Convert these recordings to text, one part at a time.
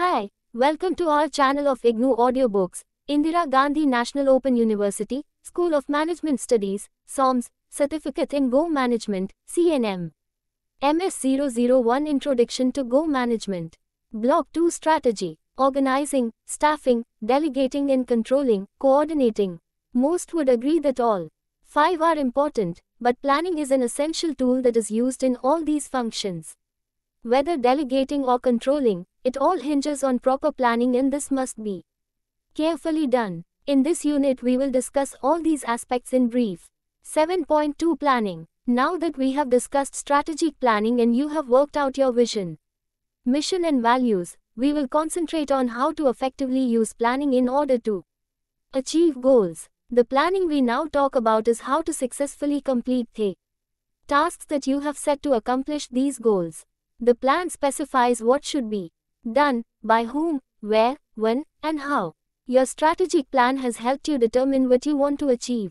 Hi, welcome to our channel of IGNU Audiobooks, Indira Gandhi National Open University, School of Management Studies, SOMS, Certificate in Go Management, CNM. MS001 Introduction to Go Management. Block 2 Strategy, Organizing, Staffing, Delegating and Controlling, Coordinating. Most would agree that all five are important, but planning is an essential tool that is used in all these functions. Whether delegating or controlling, it all hinges on proper planning and this must be carefully done. In this unit we will discuss all these aspects in brief. 7.2 Planning Now that we have discussed strategic planning and you have worked out your vision, mission and values, we will concentrate on how to effectively use planning in order to achieve goals. The planning we now talk about is how to successfully complete the tasks that you have set to accomplish these goals. The plan specifies what should be done, by whom, where, when, and how. Your strategic plan has helped you determine what you want to achieve.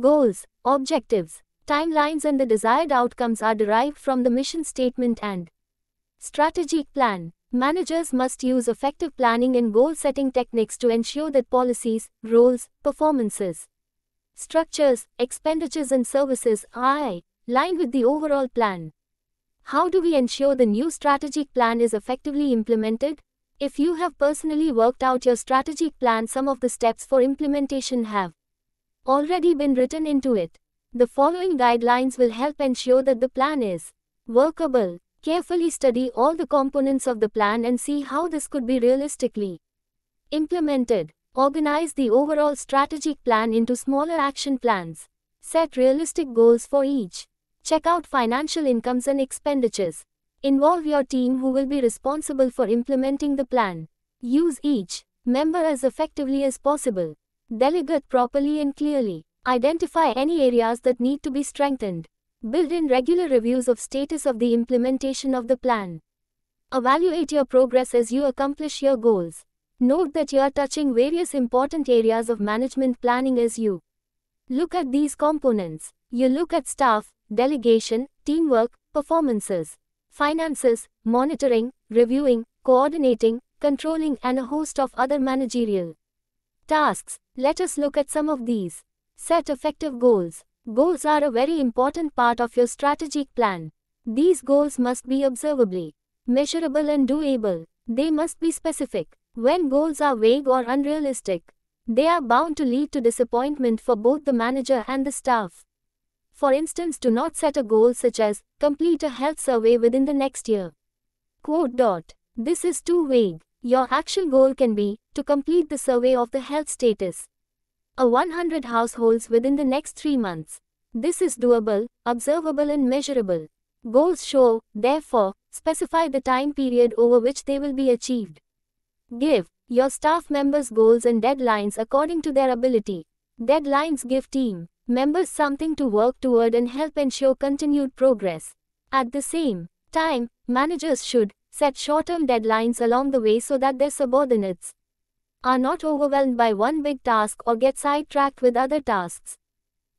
Goals, objectives, timelines, and the desired outcomes are derived from the mission statement and strategic plan. Managers must use effective planning and goal setting techniques to ensure that policies, roles, performances, structures, expenditures, and services are aligned with the overall plan. How do we ensure the new strategic plan is effectively implemented? If you have personally worked out your strategic plan, some of the steps for implementation have already been written into it. The following guidelines will help ensure that the plan is workable. Carefully study all the components of the plan and see how this could be realistically implemented. Organize the overall strategic plan into smaller action plans. Set realistic goals for each. Check out financial incomes and expenditures. Involve your team who will be responsible for implementing the plan. Use each member as effectively as possible. Delegate properly and clearly. Identify any areas that need to be strengthened. Build in regular reviews of status of the implementation of the plan. Evaluate your progress as you accomplish your goals. Note that you are touching various important areas of management planning as you look at these components. You look at staff, delegation, teamwork, performances, finances, monitoring, reviewing, coordinating, controlling and a host of other managerial tasks. Let us look at some of these. Set effective goals. Goals are a very important part of your strategic plan. These goals must be observably measurable and doable. They must be specific. When goals are vague or unrealistic, they are bound to lead to disappointment for both the manager and the staff for instance do not set a goal such as complete a health survey within the next year. Quote dot. This is too vague. Your actual goal can be to complete the survey of the health status a 100 households within the next 3 months. This is doable, observable and measurable. Goals show, therefore, specify the time period over which they will be achieved. Give your staff members goals and deadlines according to their ability. Deadlines give team members something to work toward and help ensure continued progress. At the same time, managers should set short-term deadlines along the way so that their subordinates are not overwhelmed by one big task or get sidetracked with other tasks.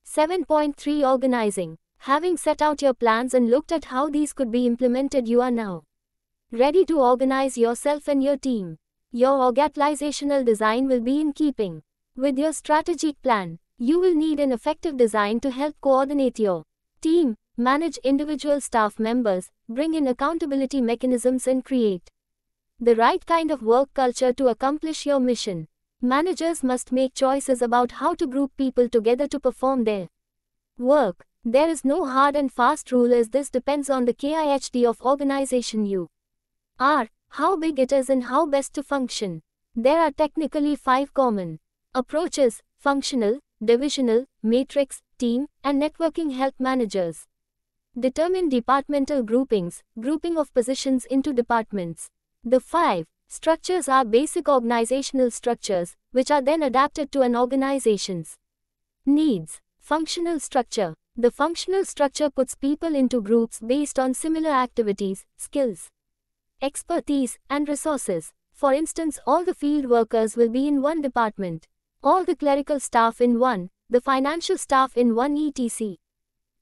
7.3 Organizing Having set out your plans and looked at how these could be implemented, you are now ready to organize yourself and your team. Your organizational design will be in keeping with your strategic plan. You will need an effective design to help coordinate your team, manage individual staff members, bring in accountability mechanisms, and create the right kind of work culture to accomplish your mission. Managers must make choices about how to group people together to perform their work. There is no hard and fast rule as this depends on the KIHD of organization you are, how big it is and how best to function. There are technically five common approaches, functional, divisional, matrix, team, and networking help managers. Determine departmental groupings, grouping of positions into departments. The five structures are basic organizational structures, which are then adapted to an organization's needs. Functional structure. The functional structure puts people into groups based on similar activities, skills, expertise, and resources. For instance, all the field workers will be in one department all the clerical staff in one, the financial staff in one etc.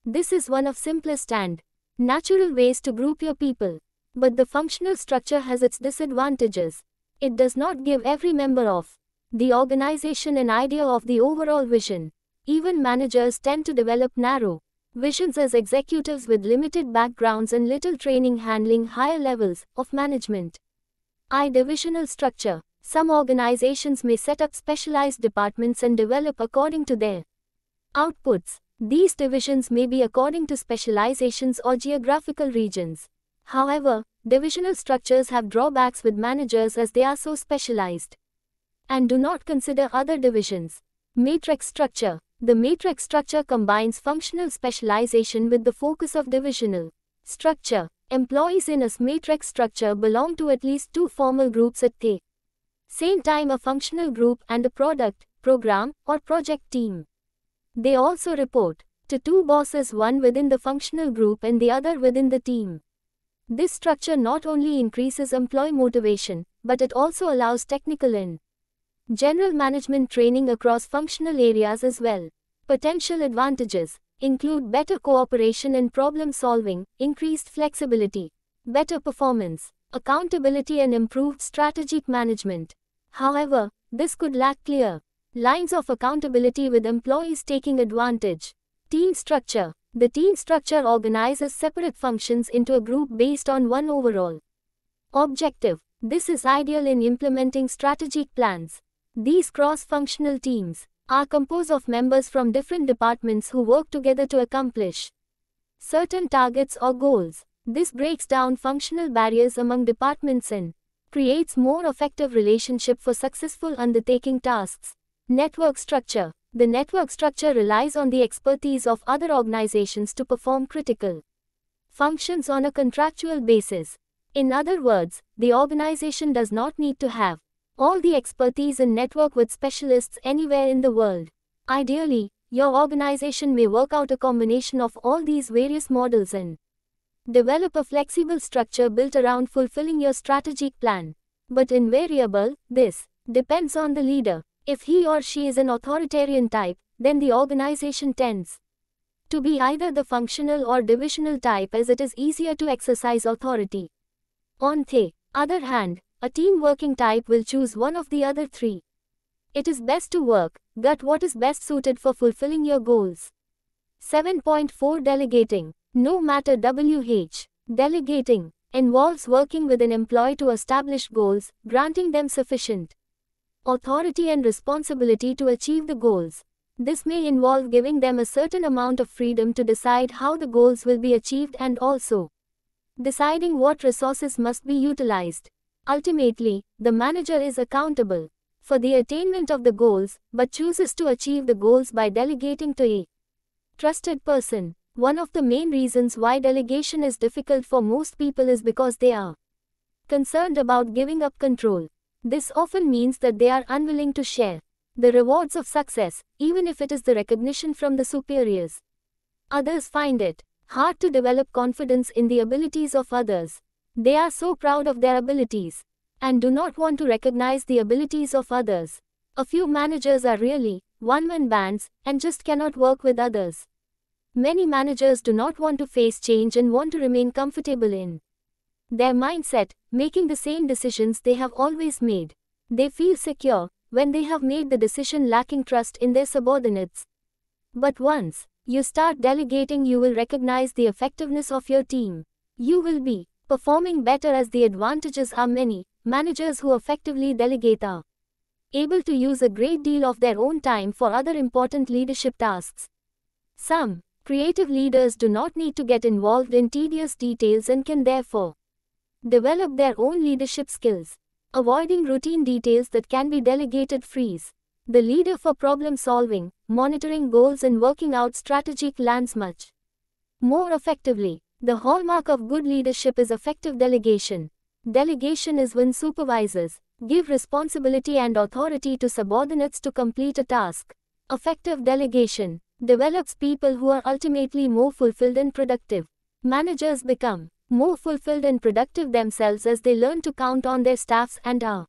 This is one of simplest and natural ways to group your people. But the functional structure has its disadvantages. It does not give every member of the organization an idea of the overall vision. Even managers tend to develop narrow visions as executives with limited backgrounds and little training handling higher levels of management. I. Divisional structure. Some organizations may set up specialized departments and develop according to their outputs. These divisions may be according to specializations or geographical regions. However, divisional structures have drawbacks with managers as they are so specialized and do not consider other divisions. Matrix structure. The matrix structure combines functional specialization with the focus of divisional structure. Employees in a matrix structure belong to at least two formal groups at the same time a functional group and a product, program, or project team. They also report to two bosses, one within the functional group and the other within the team. This structure not only increases employee motivation, but it also allows technical and general management training across functional areas as well. Potential advantages include better cooperation and problem solving, increased flexibility, better performance, accountability and improved strategic management. However, this could lack clear lines of accountability with employees taking advantage. Team structure. The team structure organizes separate functions into a group based on one overall objective. This is ideal in implementing strategic plans. These cross-functional teams are composed of members from different departments who work together to accomplish certain targets or goals. This breaks down functional barriers among departments and creates more effective relationship for successful undertaking tasks. Network structure. The network structure relies on the expertise of other organizations to perform critical functions on a contractual basis. In other words, the organization does not need to have all the expertise and network with specialists anywhere in the world. Ideally, your organization may work out a combination of all these various models and Develop a flexible structure built around fulfilling your strategic plan. But invariable, this depends on the leader. If he or she is an authoritarian type, then the organization tends to be either the functional or divisional type as it is easier to exercise authority. On the other hand, a team working type will choose one of the other three. It is best to work, gut what is best suited for fulfilling your goals. 7.4 Delegating no matter WH, delegating, involves working with an employee to establish goals, granting them sufficient authority and responsibility to achieve the goals. This may involve giving them a certain amount of freedom to decide how the goals will be achieved and also deciding what resources must be utilized. Ultimately, the manager is accountable for the attainment of the goals, but chooses to achieve the goals by delegating to a trusted person. One of the main reasons why delegation is difficult for most people is because they are concerned about giving up control. This often means that they are unwilling to share the rewards of success, even if it is the recognition from the superiors. Others find it hard to develop confidence in the abilities of others. They are so proud of their abilities and do not want to recognize the abilities of others. A few managers are really one man bands and just cannot work with others. Many managers do not want to face change and want to remain comfortable in their mindset, making the same decisions they have always made. They feel secure when they have made the decision lacking trust in their subordinates. But once you start delegating, you will recognize the effectiveness of your team. You will be performing better as the advantages are many. Managers who effectively delegate are able to use a great deal of their own time for other important leadership tasks. Some Creative leaders do not need to get involved in tedious details and can therefore develop their own leadership skills. Avoiding routine details that can be delegated frees the leader for problem solving, monitoring goals, and working out strategic plans much more effectively. The hallmark of good leadership is effective delegation. Delegation is when supervisors give responsibility and authority to subordinates to complete a task. Effective delegation develops people who are ultimately more fulfilled and productive. Managers become more fulfilled and productive themselves as they learn to count on their staffs and are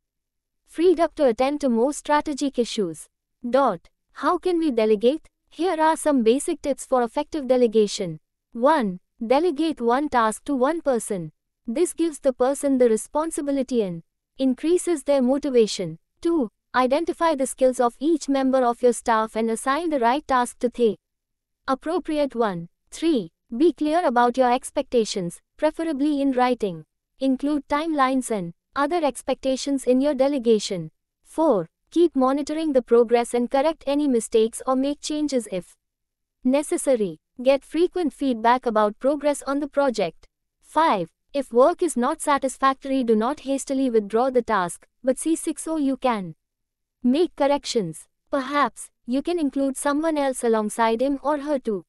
freed up to attend to more strategic issues. Dot. How can we delegate? Here are some basic tips for effective delegation. 1. Delegate one task to one person. This gives the person the responsibility and increases their motivation. 2. Identify the skills of each member of your staff and assign the right task to the appropriate one. 3. Be clear about your expectations, preferably in writing. Include timelines and other expectations in your delegation. 4. Keep monitoring the progress and correct any mistakes or make changes if necessary. Get frequent feedback about progress on the project. 5. If work is not satisfactory, do not hastily withdraw the task, but see 6 or oh you can Make corrections. Perhaps, you can include someone else alongside him or her to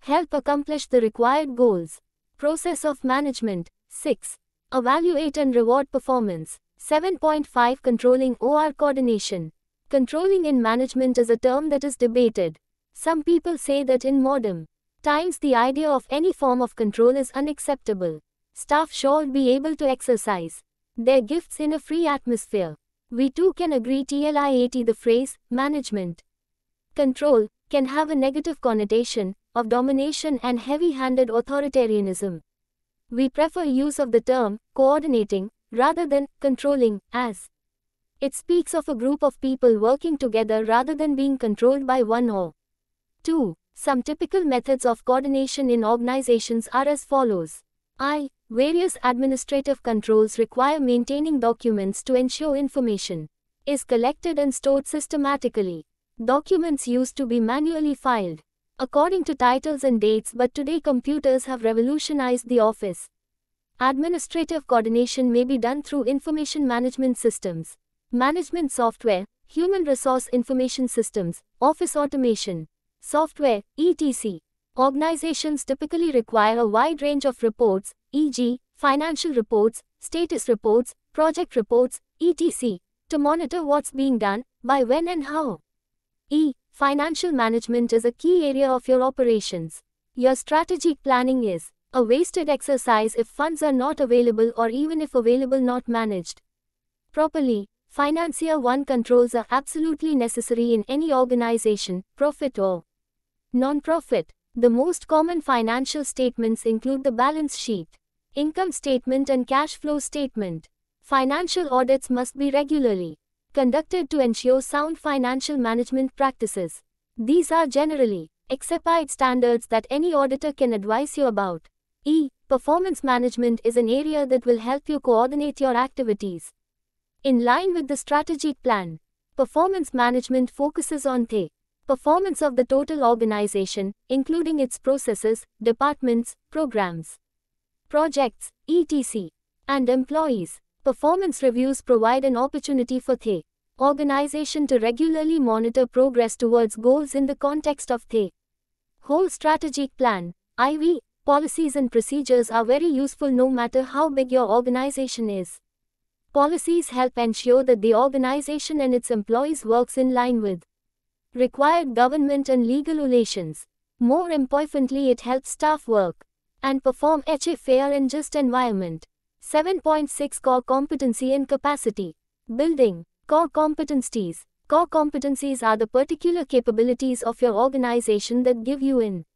help accomplish the required goals. Process of management. 6. Evaluate and reward performance. 7.5 Controlling OR coordination. Controlling in management is a term that is debated. Some people say that in modern times the idea of any form of control is unacceptable. Staff should be able to exercise their gifts in a free atmosphere. We too can agree TLIAT the phrase, management. Control, can have a negative connotation, of domination and heavy-handed authoritarianism. We prefer use of the term, coordinating, rather than, controlling, as. It speaks of a group of people working together rather than being controlled by one or. 2. Some typical methods of coordination in organizations are as follows. I. Various administrative controls require maintaining documents to ensure information is collected and stored systematically. Documents used to be manually filed according to titles and dates, but today computers have revolutionized the office. Administrative coordination may be done through information management systems, management software, human resource information systems, office automation, software, etc. Organizations typically require a wide range of reports, e.g., financial reports, status reports, project reports, etc., to monitor what's being done, by when and how. E. Financial management is a key area of your operations. Your strategic planning is a wasted exercise if funds are not available or even if available not managed properly. Financier 1 controls are absolutely necessary in any organization, profit or non-profit. The most common financial statements include the balance sheet, income statement and cash flow statement. Financial audits must be regularly conducted to ensure sound financial management practices. These are generally accepted standards that any auditor can advise you about. E. Performance management is an area that will help you coordinate your activities. In line with the strategic plan, performance management focuses on the performance of the total organization, including its processes, departments, programs, projects, etc., and employees. Performance reviews provide an opportunity for the organization to regularly monitor progress towards goals in the context of the whole strategic plan. IV policies and procedures are very useful no matter how big your organization is. Policies help ensure that the organization and its employees works in line with required government and legal relations. More importantly, it helps staff work and perform fair in just environment. 7.6 Core Competency and Capacity Building Core Competencies Core competencies are the particular capabilities of your organization that give you an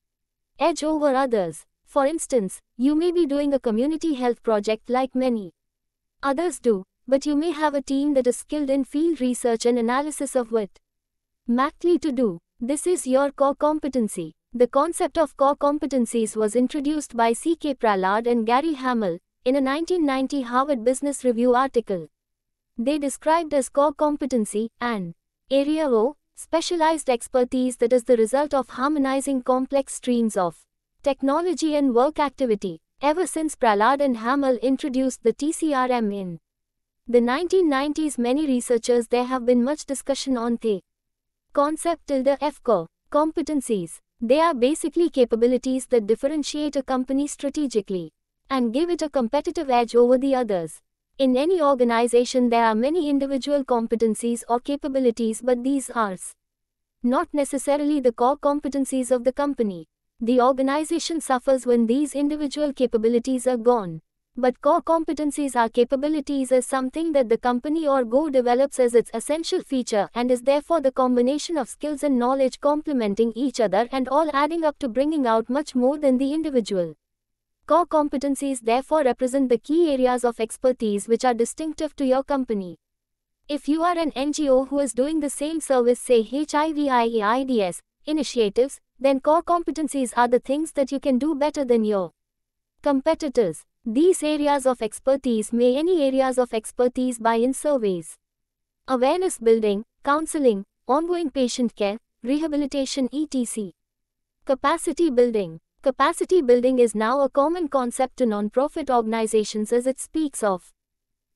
edge over others. For instance, you may be doing a community health project like many others do, but you may have a team that is skilled in field research and analysis of what Mactly to do. This is your core competency. The concept of core competencies was introduced by C.K. Pralad and Gary Hamel in a 1990 Harvard Business Review article. They described as core competency an area of specialized expertise that is the result of harmonizing complex streams of technology and work activity. Ever since Pralad and Hamel introduced the TCRM in the 1990s, many researchers there have been much discussion on the concept tilde FCO competencies. They are basically capabilities that differentiate a company strategically and give it a competitive edge over the others. In any organization, there are many individual competencies or capabilities, but these are not necessarily the core competencies of the company. The organization suffers when these individual capabilities are gone. But core competencies are capabilities as something that the company or Go develops as its essential feature and is therefore the combination of skills and knowledge complementing each other and all adding up to bringing out much more than the individual. Core competencies therefore represent the key areas of expertise which are distinctive to your company. If you are an NGO who is doing the same service, say HIVIAIDS initiatives, then core competencies are the things that you can do better than your competitors. These areas of expertise may any areas of expertise by in surveys. Awareness building, counseling, ongoing patient care, rehabilitation etc. Capacity building. Capacity building is now a common concept to non-profit organizations as it speaks of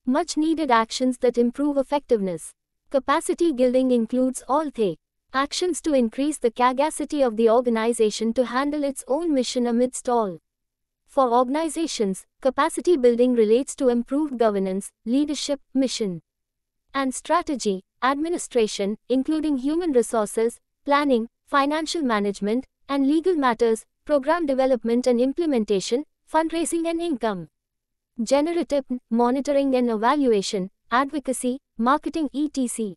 much needed actions that improve effectiveness. Capacity building includes all the actions to increase the capacity of the organization to handle its own mission amidst all for organizations, capacity building relates to improved governance, leadership, mission, and strategy, administration, including human resources, planning, financial management, and legal matters, program development and implementation, fundraising and income. Generative monitoring and evaluation, advocacy, marketing, etc.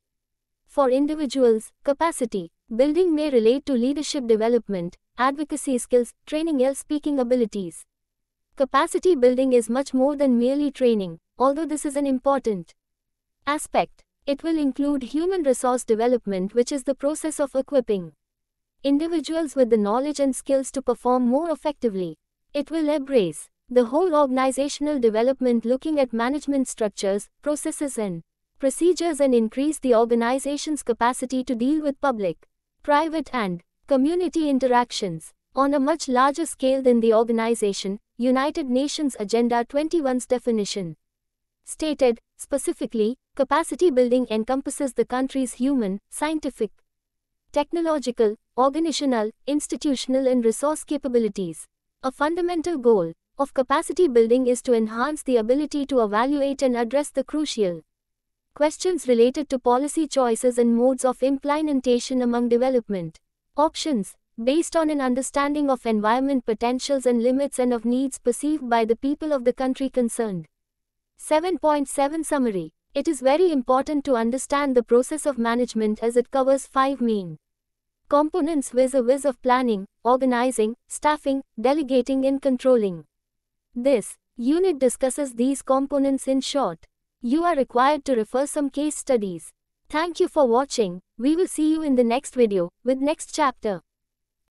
For individuals, capacity building may relate to leadership development, advocacy skills, training, and speaking abilities. Capacity building is much more than merely training, although this is an important aspect. It will include human resource development, which is the process of equipping individuals with the knowledge and skills to perform more effectively. It will embrace the whole organizational development, looking at management structures, processes, and procedures, and increase the organization's capacity to deal with public, private, and community interactions on a much larger scale than the organization United Nations Agenda 21's definition stated, specifically, capacity building encompasses the country's human, scientific, technological, organizational, institutional and resource capabilities. A fundamental goal of capacity building is to enhance the ability to evaluate and address the crucial questions related to policy choices and modes of implementation among development options based on an understanding of environment potentials and limits and of needs perceived by the people of the country concerned. 7.7 Summary It is very important to understand the process of management as it covers five main components vis a vis of planning, organizing, staffing, delegating, and controlling. This unit discusses these components in short. You are required to refer some case studies. Thank you for watching. We will see you in the next video with next chapter.